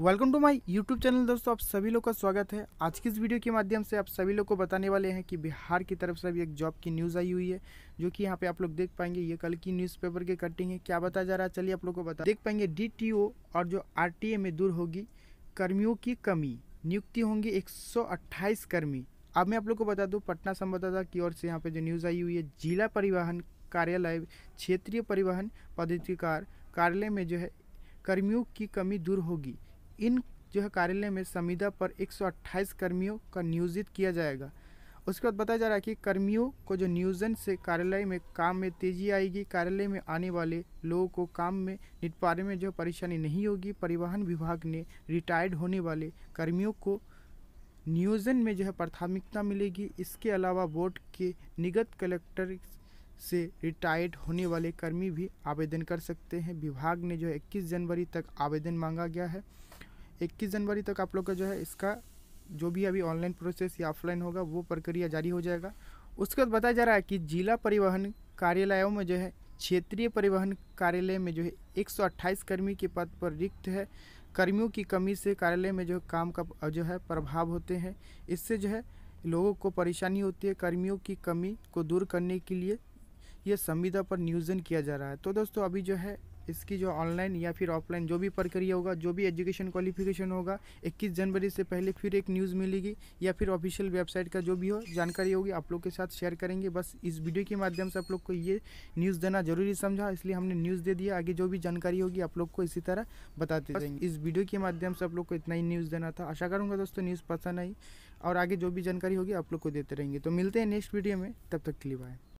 welcome to my YouTube channel दोस्तों आप सभी लोग का स्वागत है आज की इस वीडियो के माध्यम से आप सभी लोग को बताने वाले हैं कि बिहार की तरफ से अभी एक जॉब की न्यूज़ आई हुई है जो कि यहाँ पे आप लोग देख पाएंगे ये कल की न्यूज़पेपर के कटिंग है क्या बताया जा रहा है चलिए आप लोग को बता देख पाएंगे डी और जो आर में दूर होगी कर्मियों की कमी नियुक्ति होंगी एक कर्मी अब मैं आप लोग को बता दूँ पटना संवाददाता की ओर से यहाँ पर जो न्यूज़ आई हुई है जिला परिवहन कार्यालय क्षेत्रीय परिवहन पदाधिकार कार्यालय में जो है कर्मियों की कमी दूर होगी इन जो है कार्यालय में संविदा पर 128 कर्मियों का नियोजित किया जाएगा उसके बाद बताया जा रहा है कि कर्मियों को जो नियोजन से कार्यालय में काम में तेजी आएगी कार्यालय में आने वाले लोगों को काम में निपटारे में जो परेशानी नहीं होगी परिवहन विभाग ने रिटायर्ड होने वाले कर्मियों को नियोजन में जो है प्राथमिकता मिलेगी इसके अलावा बोर्ड के निगत कलेक्टर से रिटायर्ड होने वाले कर्मी भी आवेदन कर सकते हैं विभाग ने जो है इक्कीस जनवरी तक आवेदन मांगा गया है इक्कीस जनवरी तक आप लोग का जो है इसका जो भी अभी ऑनलाइन प्रोसेस या ऑफलाइन होगा वो प्रक्रिया जारी हो जाएगा उसके बाद बताया जा रहा है कि जिला परिवहन कार्यालयों में जो है क्षेत्रीय परिवहन कार्यालय में जो है एक कर्मी के पद पर रिक्त है कर्मियों की कमी से कार्यालय में जो काम का जो है प्रभाव होते हैं इससे जो है लोगों को परेशानी होती है कर्मियों की कमी को दूर करने के लिए यह संविदा पर नियोजन किया जा रहा है तो दोस्तों अभी जो है इसकी जो ऑनलाइन या फिर ऑफलाइन जो भी प्रक्रिया होगा जो भी एजुकेशन क्वालिफिकेशन होगा 21 जनवरी से पहले फिर एक न्यूज़ मिलेगी या फिर ऑफिशियल वेबसाइट का जो भी हो जानकारी होगी आप लोग के साथ शेयर करेंगे बस इस वीडियो के माध्यम से आप लोग को ये न्यूज़ देना जरूरी समझा इसलिए हमने न्यूज़ दे दिया आगे जो भी जानकारी होगी आप लोग को इसी तरह बताते रहेंगे इस वीडियो के माध्यम से आप लोग को इतना ही न्यूज़ देना था आशा करूँगा दोस्तों न्यूज़ पसंद आई और आगे जो भी जानकारी होगी आप लोग को देते रहेंगे तो मिलते हैं नेक्स्ट वीडियो में तब तक के लिए बाय